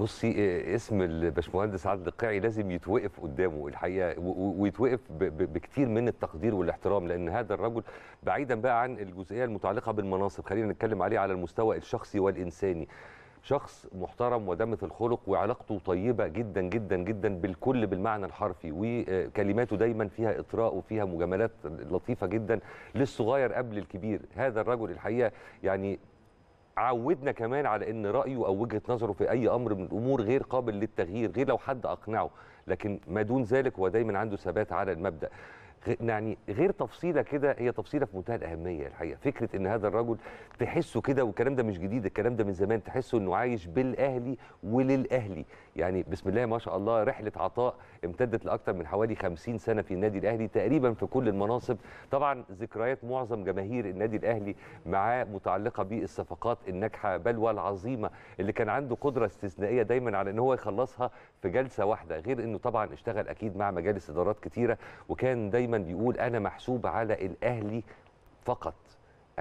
بصي إيه، اسم الباشمهندس عادل القيعي لازم يتوقف قدامه الحقيقه ويتوقف بكتير من التقدير والاحترام لان هذا الرجل بعيدا بقى عن الجزئيه المتعلقه بالمناصب خلينا نتكلم عليه على المستوى الشخصي والانساني شخص محترم ودمث الخلق وعلاقته طيبه جدا جدا جدا بالكل بالمعنى الحرفي وكلماته دايما فيها اطراء وفيها مجاملات لطيفه جدا للصغير قبل الكبير هذا الرجل الحقيقه يعني عودنا كمان على ان رايه او وجهه نظره في اي امر من الامور غير قابل للتغيير غير لو حد اقنعه لكن ما دون ذلك هو دايما عنده ثبات على المبدا يعني غير تفصيله كده هي تفصيله في منتهى الاهميه الحقيقه فكره ان هذا الرجل تحسه كده والكلام ده مش جديد الكلام ده من زمان تحسه انه عايش بالاهلي وللاهلي يعني بسم الله ما شاء الله رحله عطاء امتدت لاكثر من حوالي 50 سنه في النادي الاهلي تقريبا في كل المناصب طبعا ذكريات معظم جماهير النادي الاهلي معاه متعلقه بالصفقات الناجحه بل والعظيمه اللي كان عنده قدره استثنائيه دايما على ان هو يخلصها في جلسه واحده غير انه لانه طبعا اشتغل اكيد مع مجالس ادارات كتيره وكان دايما بيقول انا محسوب على الاهلي فقط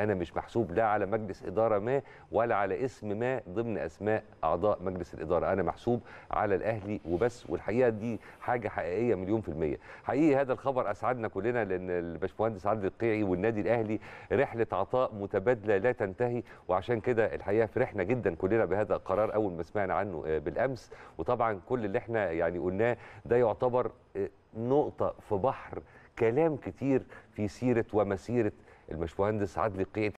انا مش محسوب لا على مجلس اداره ما ولا على اسم ما ضمن اسماء اعضاء مجلس الاداره انا محسوب على الاهلي وبس والحقيقه دي حاجه حقيقيه مليون في الميه حقيقي هذا الخبر اسعدنا كلنا لان الباشمهندس عادل القيعي والنادي الاهلي رحله عطاء متبادله لا تنتهي وعشان كده الحقيقه فرحنا جدا كلنا بهذا القرار اول ما سمعنا عنه آه، بالامس وطبعا كل اللي احنا يعني قلناه ده يعتبر آه، نقطه في بحر كلام كتير في سيره ومسيره الباشمهندس عدلي قيد